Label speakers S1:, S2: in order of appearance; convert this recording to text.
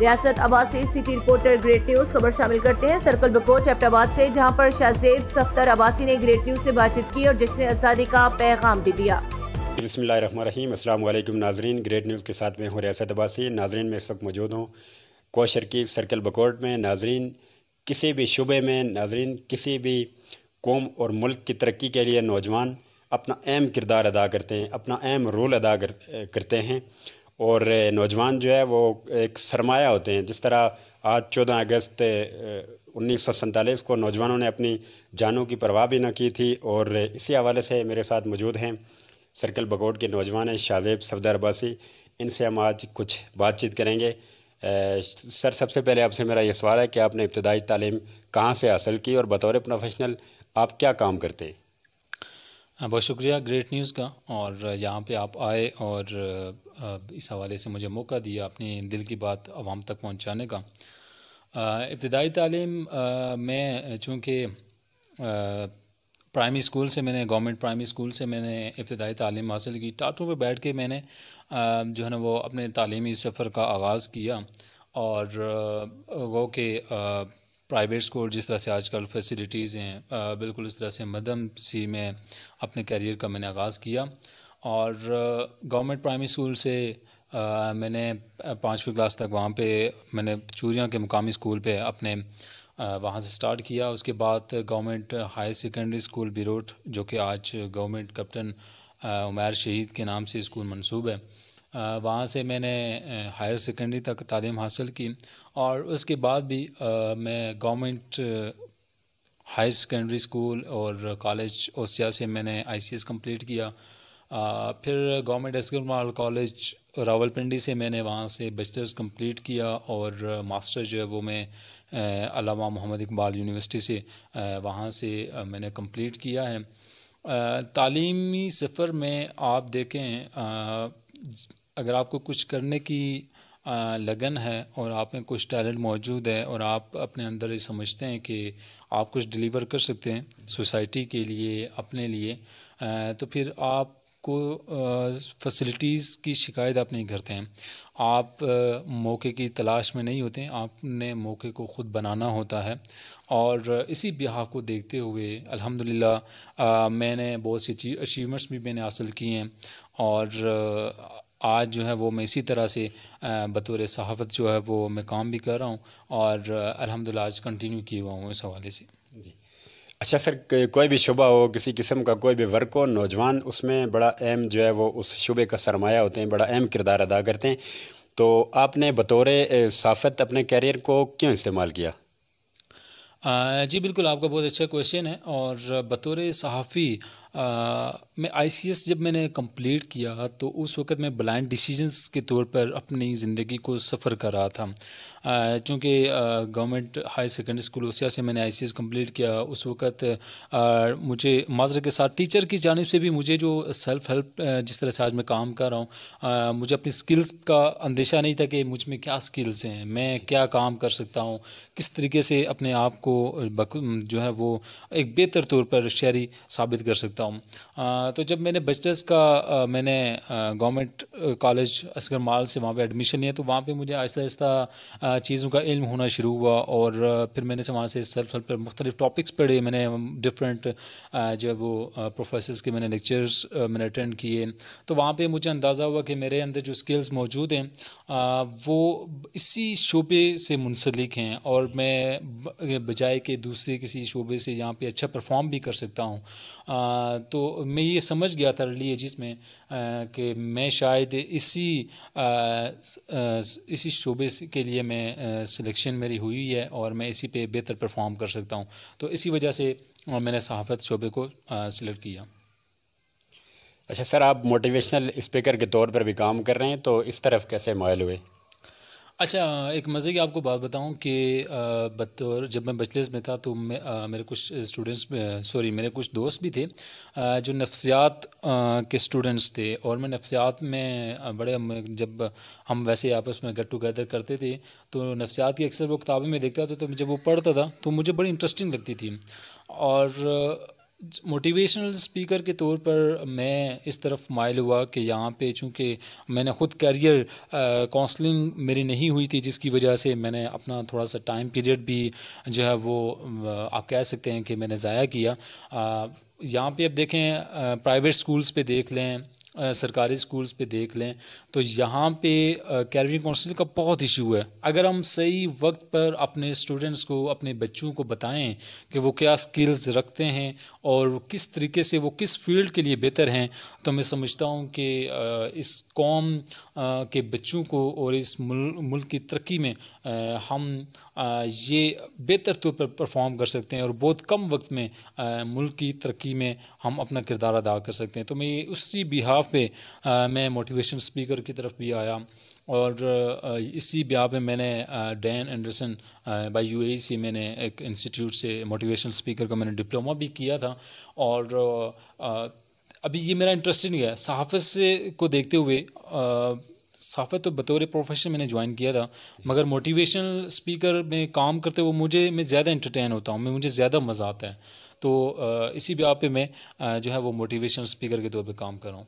S1: रियासत आबाद city reporter great news खबर
S2: शामिल करते हैं सर्कल बकोट एपटाबाद से जहां पर शाहजेब सफ्तर अबासी ने ग्रेट न्यूज से बातचीत की और
S1: जश्न आज़ादी का पैगाम भी दिया अस्सलाम वालेकुम नाजरीन ग्रेट न्यूज़ के साथ में हूँ रियासत अबासी नाजरीन में इस वक्त मौजूद हूँ कोशर की सर्कल बकोट में नाजरीन किसी भी शुबे में नाजरीन किसी भी कौम और मुल्क की तरक्की के लिए नौजवान अपना अहम किरदार अदा करते हैं अपना अहम रोल अदा कर, करते हैं और नौजवान जो है वो एक सरमाया होते हैं जिस तरह आज चौदह अगस्त उन्नीस सौ सैंतालीस को नौजवानों ने अपनी जानों की परवाह भी ना की थी और इसी हवाले से मेरे साथ मौजूद हैं सर्कल बगोड के नौजवान हैं शाहजेब सफदर अब्बासी इनसे हम आज कुछ बातचीत करेंगे सर सबसे पहले आपसे मेरा ये सवाल है कि आपने इब्तदाई तालीम कहाँ से हासिल की और बतौर प्रोफेशनल आप क्या काम करते हैं
S2: हाँ, बहुत शुक्रिया ग्रेट न्यूज़ का और यहाँ पे आप आए और इस हवाले से मुझे मौका दिया अपने दिल की बात आवाम तक पहुँचाने का इब्तदाई तालीम में चूँकि प्राइमरी स्कूल से मैंने गवर्नमेंट प्राइमरी स्कूल से मैंने इब्तदाई तालीम हासिल की टाटों पर बैठ के मैंने जो है ना वो अपने तालीमी सफ़र का आगाज़ किया और वो के प्राइवेट स्कूल जिस तरह से आजकल फैसिलिटीज़ हैं बिल्कुल इस तरह से मदम सी में अपने करियर का मैंने आगाज़ किया और गवर्नमेंट प्राइमरी स्कूल से आ, मैंने पाँचवीं क्लास तक वहाँ पे मैंने चूरिया के मुकामी स्कूल पे अपने वहाँ से स्टार्ट किया उसके बाद government higher secondary school Birot जो कि आज गवर्नमेंट कैप्टन उमैर शहीद के नाम से स्कूल मनसूब है वहाँ से मैंने हायर सेकेंडरी तक तालीम हासिल की और उसके बाद भी मैं गवर्नमेंट हायर सेकेंडरी स्कूल और कॉलेज ओसिया से मैंने आईसीएस कंप्लीट किया आ, फिर गवर्नमेंट माल कॉलेज रावलपिंडी से मैंने वहाँ से बचलर्स कंप्लीट किया और मास्टर जो है वो मैं अलावा मोहम्मद इकबाल यूनिवर्सिटी से वहाँ से मैंने कंप्लीट किया है तालीमी सफ़र में आप देखें आ, अगर आपको कुछ करने की लगन है और आप में कुछ टैलेंट मौजूद है और आप अपने अंदर ये समझते हैं कि आप कुछ डिलीवर कर सकते हैं सोसाइटी के लिए अपने लिए तो फिर आप को फैसिलिटीज़ की शिकायत आप नहीं करते हैं आप मौके की तलाश में नहीं होते आपने मौके को ख़ुद बनाना होता है और इसी ब्याह को देखते हुए अल्हम्दुलिल्लाह मैंने बहुत सी अचीवमेंट्स भी मैंने हासिल किए हैं और आज जो है वो मैं इसी तरह से बतौर सहाफ़त जो है वो मैं काम भी कर रहा हूँ और अलहमदिल्ला आज कंटिन्यू किए हुआ हूँ इस हवाले से जी
S1: अच्छा सर कोई भी शुबा हो किसी किस्म का कोई भी वर्क हो नौजवान उसमें बड़ा अहम जो है वो उस शुबे का सरमाया होते हैं बड़ा अहम किरदार अदा करते हैं तो आपने बतौर सहाफ़त अपने कैरियर को क्यों इस्तेमाल किया
S2: जी बिल्कुल आपका बहुत अच्छा क्वेश्चन है और बतौर सहाफ़ी मैं आई जब मैंने कंप्लीट किया तो उस वक्त मैं ब्लाइंड डिसीजंस के तौर पर अपनी ज़िंदगी को सफ़र कर रहा था चूँकि government high secondary school Osian से मैंने आई कंप्लीट किया उस वक्त मुझे मादर के साथ टीचर की जानब से भी मुझे जो सेल्फ़ हेल्प जिस तरह से आज मैं काम कर रहा हूँ मुझे अपनी स्किल्स का अंदेशा नहीं था कि मुझ में क्या स्किल्स हैं मैं क्या काम कर सकता हूँ किस तरीके से अपने आप को जो है वो एक बेहतर तौर पर शहरी साबित कर सकता सकता हूँ तो जब मैंने बजटर्स का आ, मैंने गवर्नमेंट कॉलेज असगर माल से वहाँ पे एडमिशन लिया तो वहाँ पे मुझे आहिस्ता आहिस्ता चीज़ों का इल्म होना शुरू हुआ और फिर मैंने से वहाँ से सेल्फ हेल्प मुख्तलिफ टॉपिक्स पढ़े मैंने डिफरेंट जो है वो प्रोफेसर्स के मैंने लेक्चर्स मैंने अटेंड किए तो वहाँ पर मुझे अंदाज़ा हुआ कि मेरे अंदर जो स्किल्स मौजूद हैं वो इसी शोबे से मुंसलिक हैं और मैं बजाय के दूसरे किसी शोबे से यहाँ पर अच्छा परफॉर्म भी कर सकता हूँ तो मैं ये समझ गया था अर्ली एजिस में कि मैं शायद इसी इसी शोबे के लिए मैं सिलेक्शन मेरी हुई है और मैं इसी पे बेहतर परफॉर्म कर सकता हूँ तो इसी वजह से मैंने सहाफ़त शोबे को सिलेक्ट किया
S1: अच्छा सर आप मोटिवेशनल स्पीकर के तौर पर भी काम कर रहे हैं तो इस तरफ कैसे मायल हुए
S2: अच्छा एक मज़े की आपको बात बताऊं कि बतौर जब मैं बचलेस में था तो मैं आ, मेरे कुछ स्टूडेंट्स सॉरी मेरे कुछ दोस्त भी थे आ, जो नफ्सियात के स्टूडेंट्स थे और मैं नफ्सियात में बड़े जब हम वैसे आपस में गेट टुगेदर करते थे तो नफ्सियात की अक्सर वो किताबें में देखता था तो जब वो पढ़ता था तो मुझे बड़ी इंटरेस्टिंग लगती थी और मोटिवेशनल स्पीकर के तौर पर मैं इस तरफ मायल हुआ कि यहाँ पे चूँकि मैंने ख़ुद करियर काउंसलिंग मेरी नहीं हुई थी जिसकी वजह से मैंने अपना थोड़ा सा टाइम पीरियड भी जो है वो uh, आप कह सकते हैं कि मैंने ज़ाया किया uh, यहाँ पे अब देखें प्राइवेट uh, स्कूल्स पे देख लें सरकारी स्कूल्स पे देख लें तो यहाँ पे कैरियर काउंसिल का बहुत इशू है अगर हम सही वक्त पर अपने स्टूडेंट्स को अपने बच्चों को बताएं कि वो क्या स्किल्स रखते हैं और किस तरीके से वो किस फील्ड के लिए बेहतर हैं तो मैं समझता हूँ कि इस कौम के बच्चों को और इस मुल्क की तरक्की में हम ये बेहतर तौर पर परफॉर्म कर सकते हैं और बहुत कम वक्त में मुल्क की तरक्की में हम अपना किरदार अदा कर सकते हैं तो मैं उसी बिहाफ पे मैं मोटिवेशन स्पीकर की तरफ भी आया और इसी ब्याह में मैंने डैन एंडरसन बाय यूएई से मैंने एक इंस्टीट्यूट से मोटिवेशन स्पीकर का मैंने डिप्लोमा भी किया था और अभी ये मेरा इंटरेस्ट नहीं है सहाफ़त से को देखते हुए साफ़त तो बतौर प्रोफेशन मैंने ज्वाइन किया था मगर मोटिवेशनल स्पीकर में काम करते हुए मुझे मैं ज़्यादा इंटरटेन होता हूँ मुझे ज़्यादा मज़ा आता है तो इसी भी आप पे मैं जो है वो मोटिवेशनल स्पीकर के तौर पे काम कर रहा हूँ